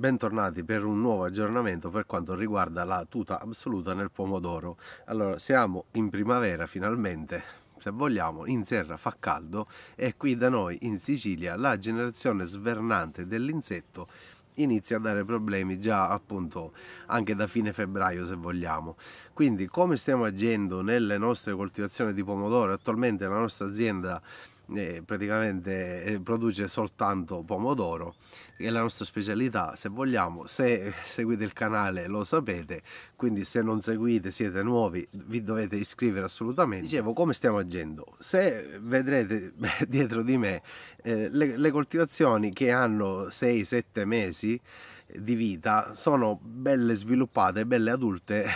Bentornati per un nuovo aggiornamento per quanto riguarda la tuta assoluta nel pomodoro. Allora, siamo in primavera finalmente, se vogliamo, in serra fa caldo e qui da noi in Sicilia la generazione svernante dell'insetto inizia a dare problemi già appunto anche da fine febbraio se vogliamo. Quindi come stiamo agendo nelle nostre coltivazioni di pomodoro? Attualmente la nostra azienda eh, praticamente eh, produce soltanto pomodoro che è la nostra specialità se vogliamo se seguite il canale lo sapete quindi se non seguite siete nuovi vi dovete iscrivere assolutamente dicevo come stiamo agendo se vedrete dietro di me eh, le, le coltivazioni che hanno 6-7 mesi di vita sono belle sviluppate, belle adulte,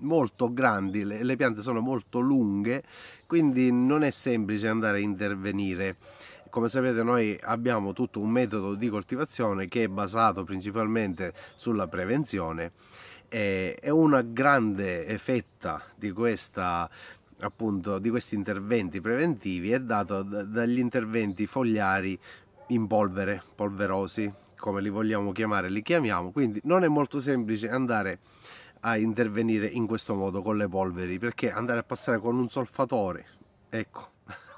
molto grandi, le, le piante sono molto lunghe, quindi non è semplice andare a intervenire come sapete noi abbiamo tutto un metodo di coltivazione che è basato principalmente sulla prevenzione e una grande fetta di questa appunto di questi interventi preventivi è dato dagli interventi fogliari in polvere, polverosi, come li vogliamo chiamare, li chiamiamo, quindi non è molto semplice andare a intervenire in questo modo con le polveri, perché andare a passare con un solfatore, ecco,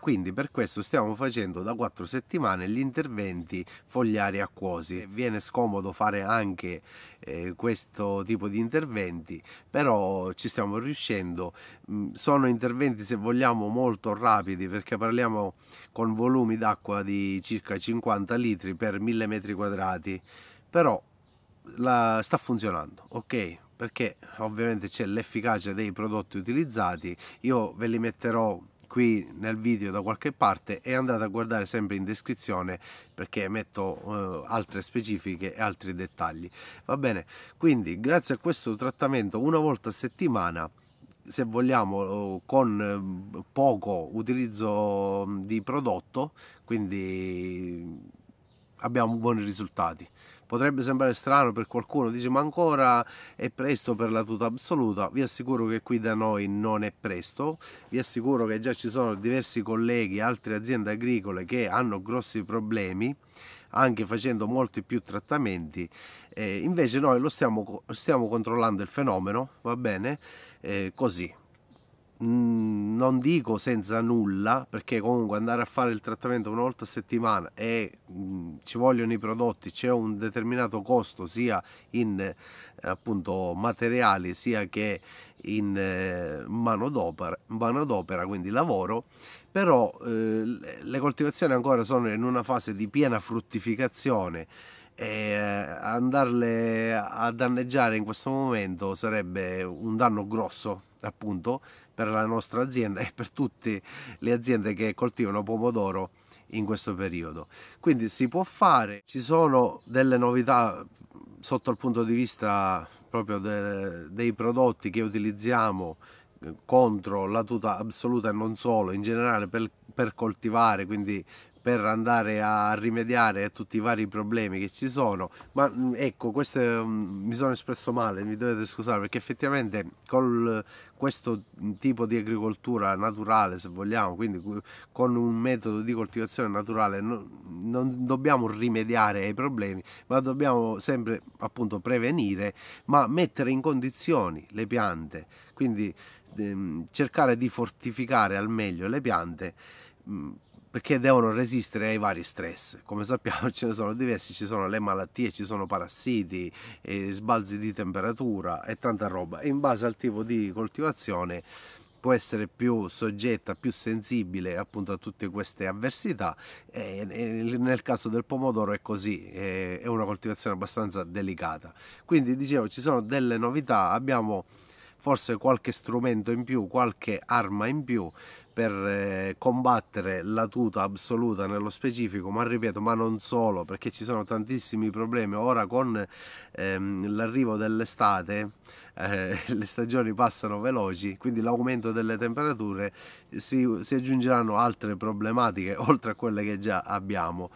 quindi per questo stiamo facendo da quattro settimane gli interventi fogliari acquosi. Viene scomodo fare anche eh, questo tipo di interventi, però ci stiamo riuscendo. Mm, sono interventi se vogliamo molto rapidi perché parliamo con volumi d'acqua di circa 50 litri per 1000 metri quadrati, però la, sta funzionando, ok? Perché ovviamente c'è l'efficacia dei prodotti utilizzati, io ve li metterò qui nel video da qualche parte e andate a guardare sempre in descrizione perché metto eh, altre specifiche e altri dettagli va bene quindi grazie a questo trattamento una volta a settimana se vogliamo eh, con eh, poco utilizzo di prodotto quindi abbiamo buoni risultati. Potrebbe sembrare strano per qualcuno, dice ma ancora è presto per la tuta assoluta, vi assicuro che qui da noi non è presto, vi assicuro che già ci sono diversi colleghi, altre aziende agricole che hanno grossi problemi anche facendo molti più trattamenti eh, invece noi lo stiamo, stiamo controllando il fenomeno va bene eh, così Mm, non dico senza nulla, perché comunque andare a fare il trattamento una volta a settimana e mh, mm, ci vogliono i prodotti, c'è un determinato costo sia in eh, appunto materiali sia che in eh, manodopera, manodopera, quindi lavoro, però eh, le coltivazioni ancora sono in una fase di piena fruttificazione e eh, andarle a danneggiare in questo momento sarebbe un danno grosso appunto per la nostra azienda e per tutte le aziende che coltivano pomodoro in questo periodo. Quindi si può fare, ci sono delle novità sotto il punto di vista proprio de, dei prodotti che utilizziamo eh, contro la tuta assoluta e non solo, in generale per, per coltivare, quindi per andare a rimediare a tutti i vari problemi che ci sono. Ma mm, ecco, questo um, mi sono espresso male, mi dovete scusare, perché effettivamente con questo tipo di agricoltura naturale, se vogliamo, quindi con un metodo di coltivazione naturale, non, non dobbiamo rimediare ai problemi, ma dobbiamo sempre appunto prevenire, ma mettere in condizioni le piante, quindi ehm, cercare di fortificare al meglio le piante. Mh, mm, perché devono resistere ai vari stress. Come sappiamo ce ne sono diversi, ci sono le malattie, ci sono parassiti, eh, sbalzi di temperatura e tanta roba. E in base al tipo di coltivazione può essere più soggetta, più sensibile appunto a tutte queste avversità e nel caso del pomodoro è così, è una coltivazione abbastanza delicata. Quindi dicevo ci sono delle novità, abbiamo forse qualche strumento in più, qualche arma in più per eh, combattere la tuta assoluta nello specifico, ma ripeto, ma non solo, perché ci sono tantissimi problemi. Ora con ehm, l'arrivo dell'estate eh, le stagioni passano veloci, quindi l'aumento delle temperature eh, si, si aggiungeranno altre problematiche oltre a quelle che già abbiamo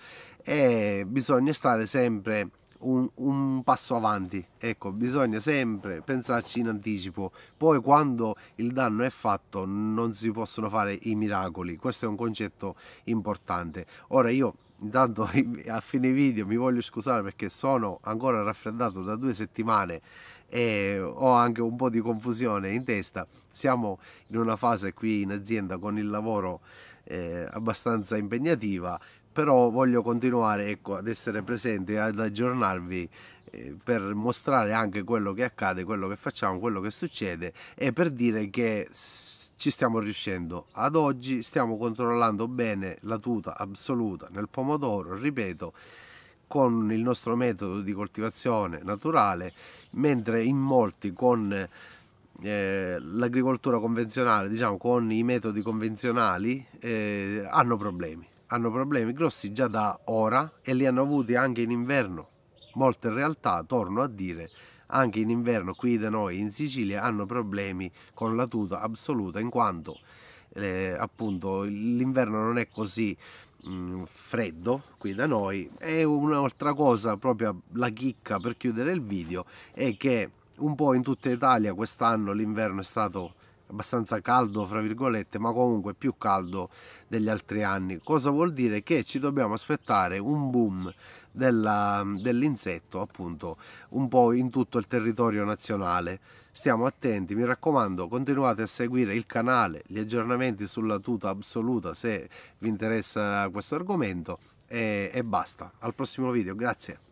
e bisogna stare sempre un, un, passo avanti. Ecco, bisogna sempre pensarci in anticipo. Poi quando il danno è fatto non si possono fare i miracoli. Questo è un concetto importante. Ora io intanto a fine video mi voglio scusare perché sono ancora raffreddato da due settimane e ho anche un po' di confusione in testa. Siamo in una fase qui in azienda con il lavoro eh, abbastanza impegnativa, però voglio continuare ecco, ad essere presente ad aggiornarvi eh, per mostrare anche quello che accade, quello che facciamo, quello che succede e per dire che ci stiamo riuscendo. Ad oggi stiamo controllando bene la tuta assoluta nel pomodoro, ripeto, con il nostro metodo di coltivazione naturale, mentre in molti con eh, l'agricoltura convenzionale, diciamo con i metodi convenzionali, eh, hanno problemi hanno problemi grossi già da ora e li hanno avuti anche in inverno. Molte realtà, torno a dire, anche in inverno qui da noi in Sicilia hanno problemi con la tuta assoluta in quanto eh, appunto l'inverno non è così mm, freddo qui da noi e un'altra cosa proprio la chicca per chiudere il video è che un po' in tutta Italia quest'anno l'inverno è stato abbastanza caldo fra virgolette ma comunque più caldo degli altri anni cosa vuol dire che ci dobbiamo aspettare un boom dell'insetto appunto un po' in tutto il territorio nazionale stiamo attenti mi raccomando continuate a seguire il canale gli aggiornamenti sulla tuta assoluta se vi interessa questo argomento e, e basta al prossimo video grazie